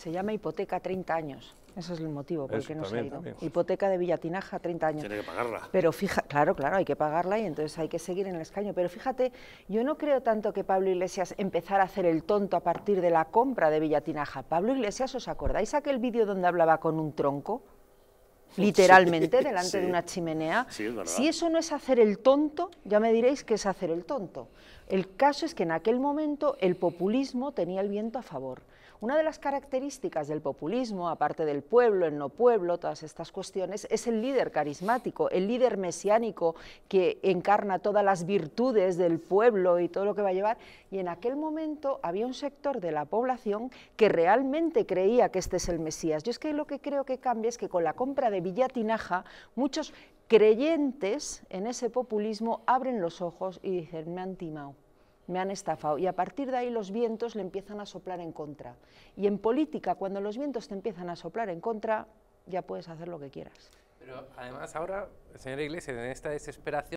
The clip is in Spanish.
Se llama hipoteca 30 años. Ese es el motivo por el que ha ido. Hipoteca de Villatinaja, 30 años. Tiene que pagarla. Pero fija, claro, claro, hay que pagarla y entonces hay que seguir en el escaño. Pero fíjate, yo no creo tanto que Pablo Iglesias empezara a hacer el tonto a partir de la compra de Villatinaja. Pablo Iglesias, ¿os acordáis aquel vídeo donde hablaba con un tronco? literalmente, delante de una chimenea. si eso no es hacer el tonto, ya me diréis que es hacer el tonto. El caso es que en aquel momento el populismo tenía el viento a favor. Una de las características del populismo, aparte del pueblo, el no pueblo, todas estas cuestiones, es el líder carismático, el líder mesiánico que encarna todas las virtudes del pueblo y todo lo que va a llevar. Y en aquel momento había un sector de la población que realmente creía que este es el Mesías. Yo es que lo que creo que cambia es que con la compra de Villa Villatinaja, muchos creyentes en ese populismo abren los ojos y dicen, me han timado, me han estafado. Y a partir de ahí los vientos le empiezan a soplar en contra. Y en política, cuando los vientos te empiezan a soplar en contra, ya puedes hacer lo que quieras. Pero además ahora, señora Iglesias, en esta desesperación...